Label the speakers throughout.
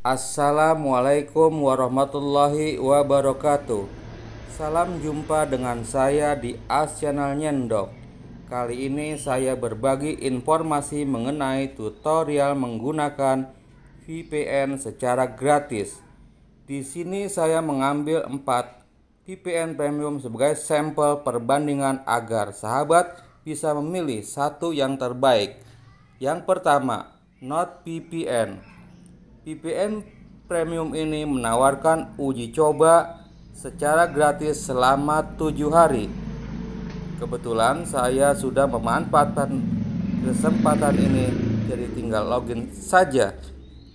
Speaker 1: Assalamualaikum warahmatullahi wabarakatuh Salam jumpa dengan saya di AS Channel Nyendok Kali ini saya berbagi informasi mengenai tutorial menggunakan VPN secara gratis Di sini saya mengambil 4 VPN Premium sebagai sampel perbandingan agar sahabat bisa memilih satu yang terbaik Yang pertama, NordVPN VPN Premium ini menawarkan uji coba secara gratis selama tujuh hari. Kebetulan saya sudah memanfaatkan kesempatan ini, jadi tinggal login saja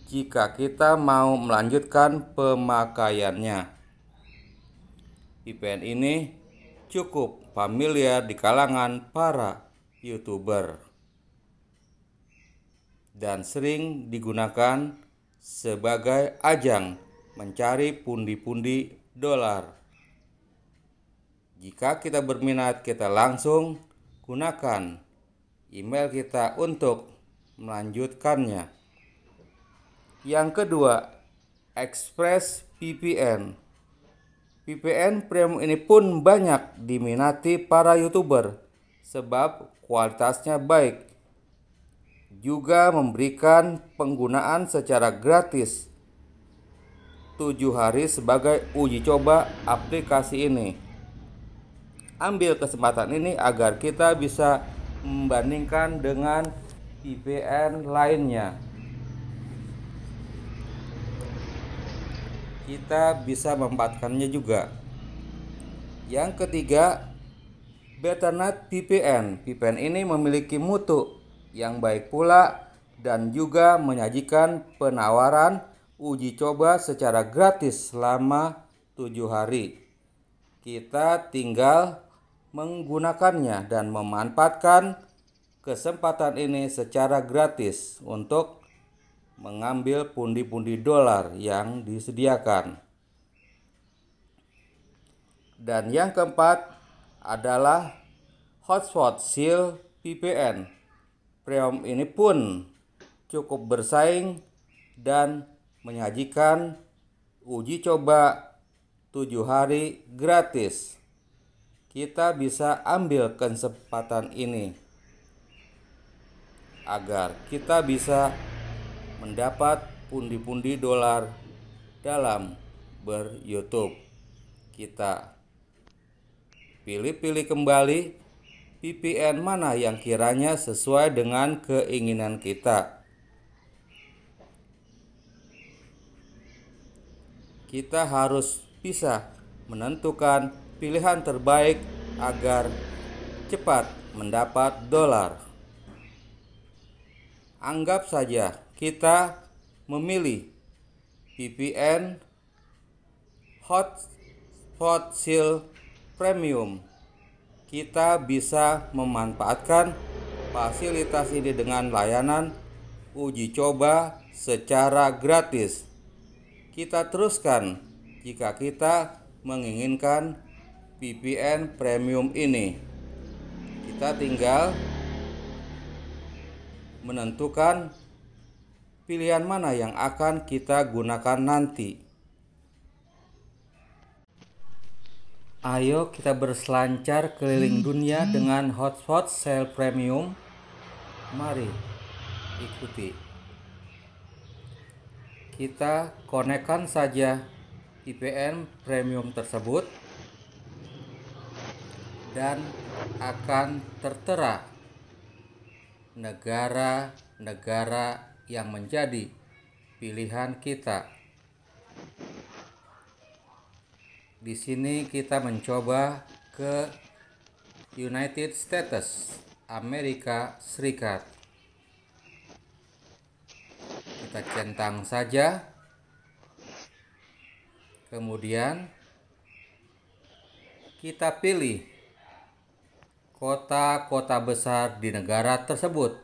Speaker 1: jika kita mau melanjutkan pemakaiannya. VPN ini cukup familiar di kalangan para YouTuber dan sering digunakan sebagai ajang mencari pundi-pundi dolar. Jika kita berminat, kita langsung gunakan email kita untuk melanjutkannya. Yang kedua, Express VPN. VPN premium ini pun banyak diminati para YouTuber sebab kualitasnya baik juga memberikan penggunaan secara gratis 7 hari sebagai uji coba aplikasi ini. Ambil kesempatan ini agar kita bisa membandingkan dengan VPN lainnya. Kita bisa memanfaatkannya juga. Yang ketiga, Betanet VPN. VPN ini memiliki mutu yang baik pula dan juga menyajikan penawaran uji coba secara gratis selama tujuh hari. Kita tinggal menggunakannya dan memanfaatkan kesempatan ini secara gratis untuk mengambil pundi-pundi dolar yang disediakan. Dan yang keempat adalah hotspot seal VPN Premium ini pun cukup bersaing dan menyajikan uji coba tujuh hari gratis. Kita bisa ambil kesempatan ini agar kita bisa mendapat pundi-pundi dolar dalam ber-YouTube. Kita pilih-pilih kembali VPN mana yang kiranya sesuai dengan keinginan kita. Kita harus bisa menentukan pilihan terbaik agar cepat mendapat dolar. Anggap saja kita memilih VPN Hotspot Seal Premium kita bisa memanfaatkan fasilitas ini dengan layanan uji coba secara gratis. Kita teruskan jika kita menginginkan VPN premium ini. Kita tinggal menentukan pilihan mana yang akan kita gunakan nanti. Ayo kita berselancar keliling dunia hmm. dengan hotspot sel premium. Mari ikuti. Kita konekkan saja VPN premium tersebut dan akan tertera negara-negara yang menjadi pilihan kita. Di sini kita mencoba ke United States, Amerika Serikat. Kita centang saja. Kemudian kita pilih kota-kota besar di negara tersebut.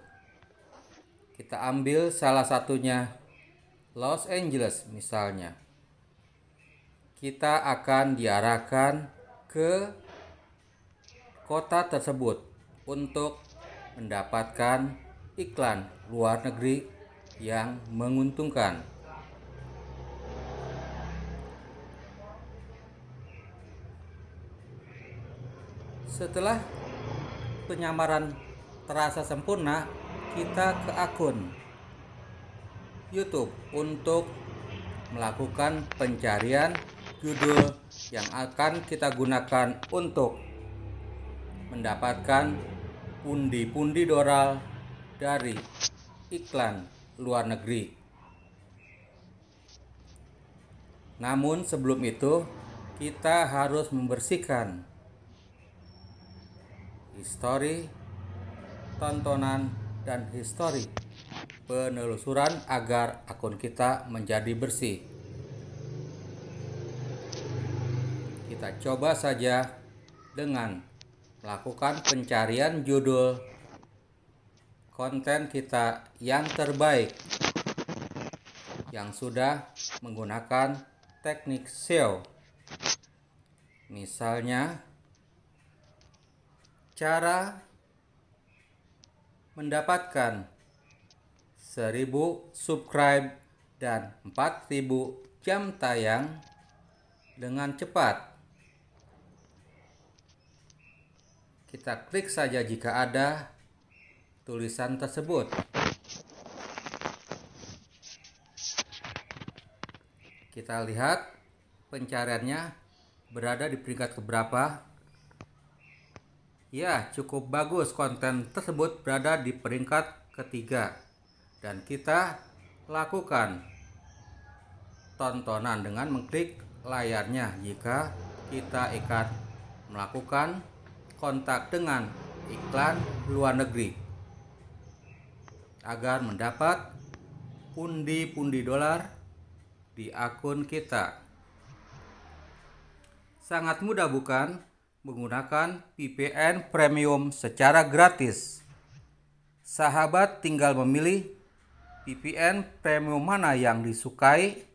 Speaker 1: Kita ambil salah satunya Los Angeles misalnya kita akan diarahkan ke kota tersebut untuk mendapatkan iklan luar negeri yang menguntungkan. Setelah penyamaran terasa sempurna, kita ke akun YouTube untuk melakukan pencarian judul yang akan kita gunakan untuk mendapatkan pundi-pundi doral dari iklan luar negeri. Namun sebelum itu, kita harus membersihkan histori, tontonan, dan histori penelusuran agar akun kita menjadi bersih. Kita coba saja dengan melakukan pencarian judul konten kita yang terbaik yang sudah menggunakan teknik SEO. Misalnya cara mendapatkan 1000 subscribe dan 4000 jam tayang dengan cepat. Kita klik saja jika ada tulisan tersebut. Kita lihat pencariannya berada di peringkat keberapa. Ya, cukup bagus konten tersebut berada di peringkat ketiga. Dan kita lakukan tontonan dengan mengklik layarnya jika kita ikat melakukan kontak dengan iklan luar negeri agar mendapat pundi-pundi dolar di akun kita. Sangat mudah bukan menggunakan VPN premium secara gratis. Sahabat tinggal memilih VPN premium mana yang disukai.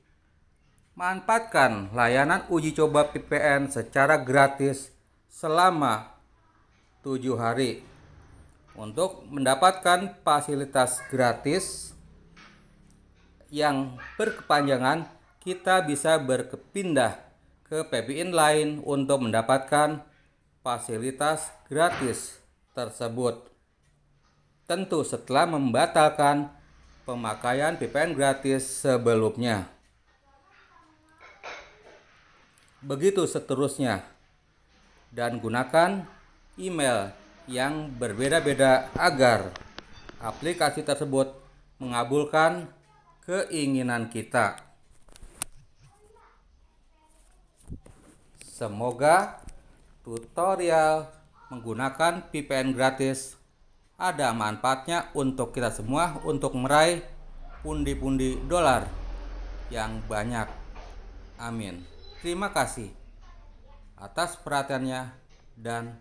Speaker 1: Manfaatkan layanan uji coba VPN secara gratis selama tujuh hari untuk mendapatkan fasilitas gratis yang berkepanjangan kita bisa berkepindah ke PPIN lain untuk mendapatkan fasilitas gratis tersebut. Tentu setelah membatalkan pemakaian PPN gratis sebelumnya. Begitu seterusnya. Dan gunakan email yang berbeda-beda agar aplikasi tersebut mengabulkan keinginan kita. Semoga tutorial menggunakan VPN gratis ada manfaatnya untuk kita semua untuk meraih pundi-pundi dolar yang banyak. Amin. Terima kasih atas perhatiannya dan